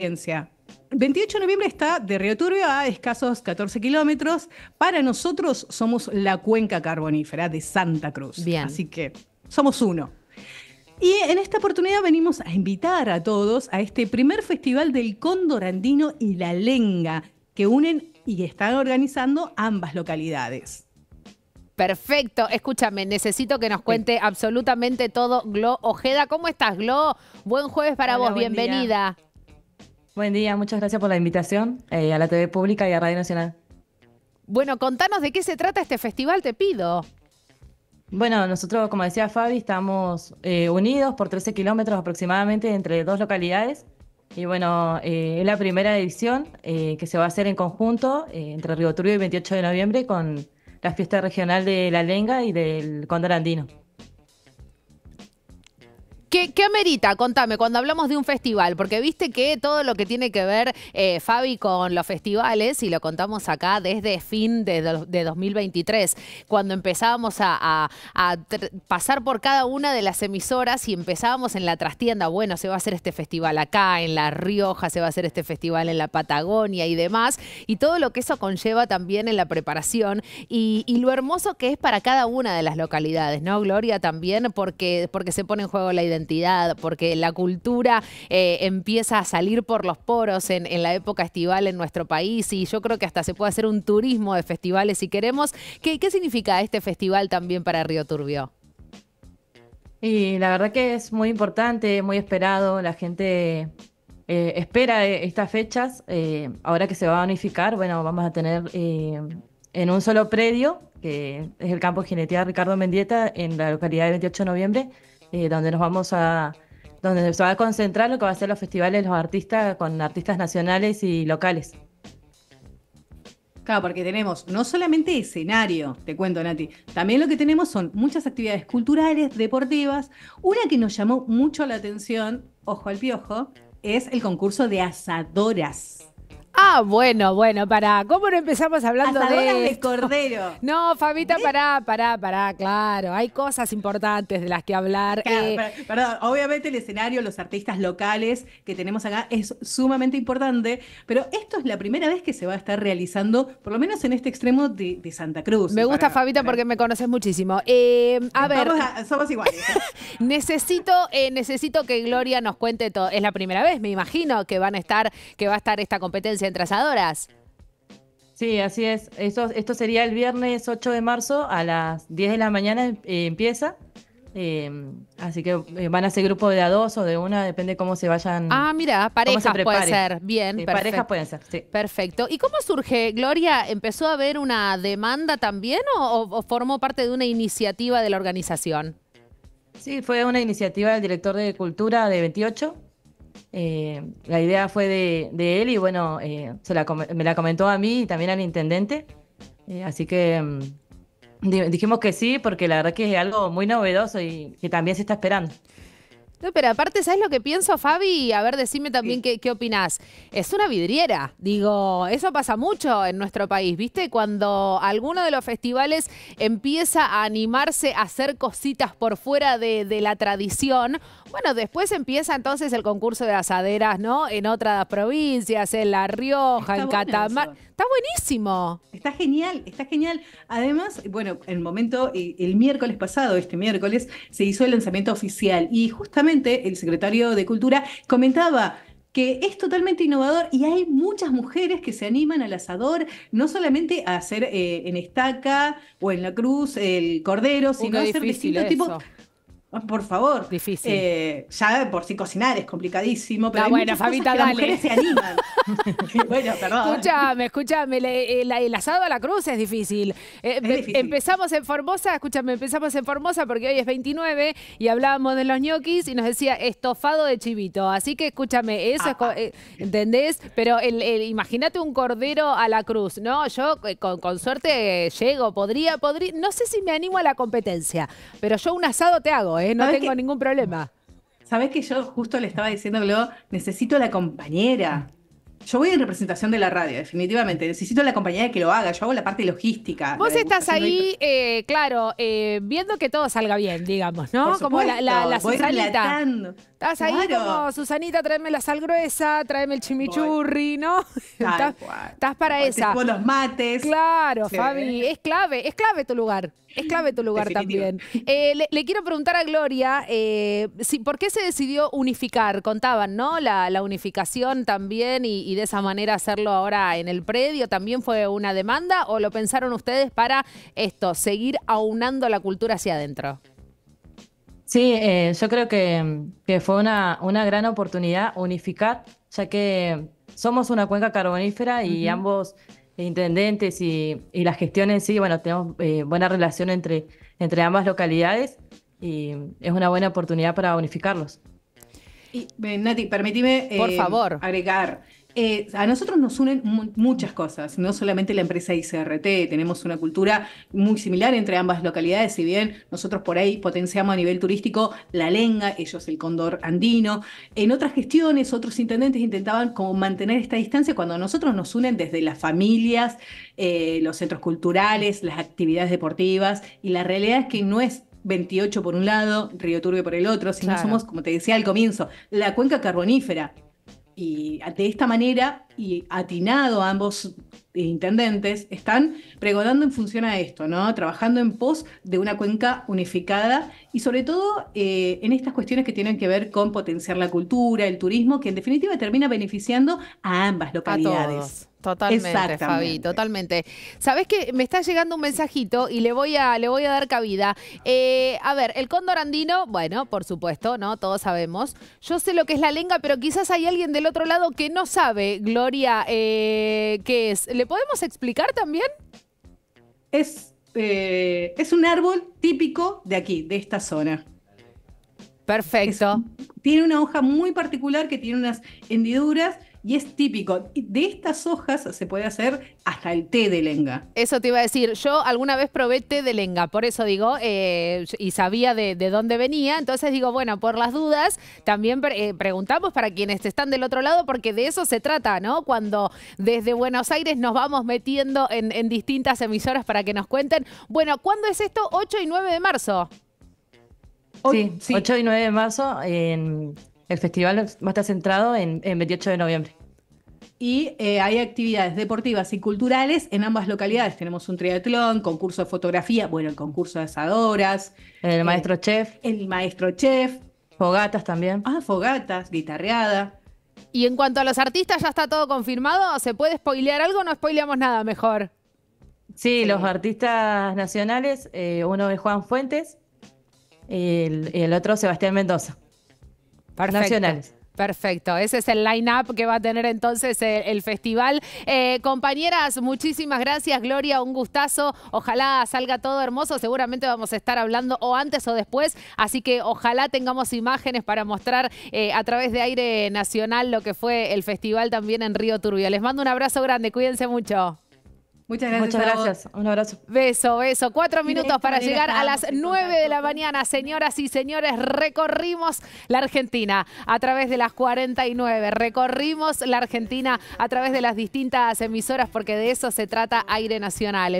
28 de noviembre está de Río Turbio a escasos 14 kilómetros. Para nosotros somos la cuenca carbonífera de Santa Cruz. Bien. Así que somos uno. Y en esta oportunidad venimos a invitar a todos a este primer festival del cóndor andino y la lenga que unen y están organizando ambas localidades. Perfecto, escúchame, necesito que nos cuente absolutamente todo, Glo Ojeda. ¿Cómo estás, Glo? Buen jueves para vos, bienvenida. Buen día, muchas gracias por la invitación eh, a la TV Pública y a Radio Nacional. Bueno, contanos de qué se trata este festival, te pido. Bueno, nosotros, como decía Fabi, estamos eh, unidos por 13 kilómetros aproximadamente entre dos localidades. Y bueno, eh, es la primera edición que se va a hacer en conjunto entre Río Turbio y 28 de noviembre con la fiesta regional de la Lenga y del Cóndor Andino. ¿Qué, amerita? Contame, cuando hablamos de un festival, porque viste que todo lo que tiene que ver, eh, Fabi, con los festivales, y lo contamos acá desde fin de, 2023, cuando empezábamos a, pasar por cada una de las emisoras y empezábamos en la trastienda, bueno, se va a hacer este festival acá, en La Rioja, se va a hacer este festival en la Patagonia y demás, y todo lo que eso conlleva también en la preparación y, y lo hermoso que es para cada una de las localidades, ¿no, Gloria? También porque, porque se pone en juego la identidad porque la cultura eh, empieza a salir por los poros en, la época estival en nuestro país y yo creo que hasta se puede hacer un turismo de festivales si queremos. ¿Qué, significa este festival también para Río Turbio? Y la verdad que es muy importante, muy esperado, la gente eh, espera eh, estas fechas, ahora que se va a unificar, bueno, vamos a tener en un solo predio, que es el campo Jinetea Ricardo Mendieta, en la localidad del 28 de noviembre, eh, donde nos vamos a donde se va a concentrar lo que va a ser los festivales de los artistas con artistas nacionales y locales. Claro, porque tenemos no solamente escenario, te cuento Nati, también lo que tenemos son muchas actividades culturales, deportivas. Una que nos llamó mucho la atención, ojo al piojo, es el concurso de asadoras. Ah, bueno, bueno, pará. ¿Cómo no empezamos hablando de, esto? de cordero? No, Fabita, pará, pará, pará, claro. Hay cosas importantes de las que hablar. Eh, perdón, obviamente el escenario, los artistas locales que tenemos acá es sumamente importante, pero esto es la primera vez que se va a estar realizando, por lo menos en este extremo de, Santa Cruz. Me gusta, Fabita, porque me conoces muchísimo. Eh, a ver. somos iguales. ¿eh? necesito, necesito que Gloria nos cuente todo. Es la primera vez, me imagino, que van a estar, que va a estar esta competencia entrasadoras Sí, así es. Esto, esto sería el viernes 8 de marzo a las 10 de la mañana eh, empieza. Eh, así que eh, van a ser grupos de a dos o de una, depende cómo se vayan. Ah, mira, parejas puede ser. Bien, Parejas pueden ser, sí. Perfecto. ¿Y cómo surge, Gloria? ¿Empezó a haber una demanda también o, o formó parte de una iniciativa de la organización? Sí, fue una iniciativa del director de Cultura de 28, eh, la idea fue de, él y bueno, eh, me la comentó a mí y también al intendente. Eh, así que mm, dijimos que sí, porque la verdad que es algo muy novedoso y que también se está esperando. pero aparte, ¿sabes lo que pienso, Fabi? A ver, decime también qué, opinas. opinás. Es una vidriera, digo, eso pasa mucho en nuestro país, ¿viste? Cuando alguno de los festivales empieza a animarse a hacer cositas por fuera de, de la tradición, bueno, después empieza entonces el concurso de asaderas, ¿no? En otras provincias, en La Rioja, en Catamarca. Está buenísimo. Está genial, está genial. Además, bueno, el momento, eh, el miércoles pasado, este miércoles, se hizo el lanzamiento oficial y justamente el secretario de Cultura comentaba que es totalmente innovador y hay muchas mujeres que se animan al asador, no solamente a hacer eh, en estaca o en la cruz el cordero, uh, sino a hacer distintos tipos por favor. Difícil. Eh, ya por sí cocinar es complicadísimo, ah, pero bueno, las mujeres se animan. bueno, perdón. Escúchame, escúchame, eh, el, asado a la cruz es eh, difícil. Empezamos en Formosa, escúchame, empezamos en Formosa porque hoy es 29 y hablábamos de los ñoquis y nos decía estofado de chivito. Así que escúchame, eso es, ah. ¿entendés? Pero el, imagínate un cordero a la cruz, ¿no? Yo con, con suerte llego, podría, podría, no sé si me animo a la competencia, pero yo un asado te hago, ¿eh? ¿eh? No tengo ningún problema. Sabes que yo justo le estaba diciendo necesito la compañera. Yo voy en representación de la radio, definitivamente. Necesito la compañera que lo haga. Yo hago la parte logística. Vos estás ahí, eh, claro, eh, viendo que todo salga bien, digamos, ¿no? Como la, Estás ahí como, Susanita, tráeme la sal gruesa, tráeme el chimichurri, ¿no? Estás, para esa. Con los mates. Claro, Fabi, es clave, es clave tu lugar. Es clave tu lugar también. Eh, le, quiero preguntar a Gloria, eh, ¿por qué se decidió unificar? Contaban, ¿no? La, unificación también y, de esa manera hacerlo ahora en el predio, ¿también fue una demanda o lo pensaron ustedes para esto, seguir aunando la cultura hacia adentro? Sí, eh, yo creo que, fue una, una, gran oportunidad unificar, ya que somos una cuenca carbonífera y ambos intendentes y, y, la gestión sí, bueno, tenemos eh, buena relación entre, entre ambas localidades y es una buena oportunidad para unificarlos. Y, Nati, permíteme Por eh, favor. agregar. Eh, a nosotros nos unen muchas cosas, no solamente la empresa ICRT, tenemos una cultura muy similar entre ambas localidades, si bien nosotros por ahí potenciamos a nivel turístico la lenga, ellos el cóndor andino, en otras gestiones otros intendentes intentaban como mantener esta distancia cuando a nosotros nos unen desde las familias, eh, los centros culturales, las actividades deportivas y la realidad es que no es 28 por un lado, Río Turbio por el otro, sino somos, como te decía al comienzo, la cuenca carbonífera. Y de esta manera y atinado a ambos eh, intendentes, están pregonando en función a esto, ¿no? Trabajando en pos de una cuenca unificada y sobre todo eh, en estas cuestiones que tienen que ver con potenciar la cultura, el turismo, que en definitiva termina beneficiando a ambas localidades. Totalmente, Fabi, totalmente. Sabes que me está llegando un mensajito y le voy a, le voy a dar cabida. Eh, a ver, el cóndor andino, bueno, por supuesto, ¿no? Todos sabemos. Yo sé lo que es la lengua, pero quizás hay alguien del otro lado que no sabe, eh, ¿qué es? ¿Le podemos explicar también? Es, eh, es un árbol típico de aquí, de esta zona. Perfecto. tiene una hoja muy particular que tiene unas hendiduras y es típico. De estas hojas se puede hacer hasta el té de lenga. Eso te iba a decir. Yo alguna vez probé té de lenga, por eso digo, eh, y sabía de, dónde venía. Entonces digo, bueno, por las dudas, también eh, preguntamos para quienes están del otro lado, porque de eso se trata, ¿no? Cuando desde Buenos Aires nos vamos metiendo en, en distintas emisoras para que nos cuenten. Bueno, ¿cuándo es esto? 8 y 9 de marzo. Sí, 8 y 9 de marzo. En el festival va a estar centrado en, 28 de noviembre. Y eh, hay actividades deportivas y culturales en ambas localidades. Tenemos un triatlón, concurso de fotografía, bueno, el concurso de asadoras. El eh, maestro chef. El maestro chef. Fogatas también. Ah, fogatas, guitarreada. Y en cuanto a los artistas, ¿ya está todo confirmado? ¿Se puede spoilear algo o no spoileamos nada mejor? Sí, los artistas nacionales, eh, uno es Juan Fuentes, el, el otro Sebastián Mendoza. Perfecto. Nacionales. Perfecto, ese es el line-up que va a tener entonces eh, el, festival. Eh, compañeras, muchísimas gracias, Gloria, un gustazo. Ojalá salga todo hermoso, seguramente vamos a estar hablando o antes o después, así que ojalá tengamos imágenes para mostrar eh, a través de aire nacional lo que fue el festival también en Río Turbio. Les mando un abrazo grande, cuídense mucho. Muchas gracias. Un abrazo. Beso, beso. Cuatro minutos para llegar a las nueve de la mañana, señoras y señores. Recorrimos la Argentina a través de las 49. Recorrimos la Argentina a través de las distintas emisoras, porque de eso se trata Aire Nacional.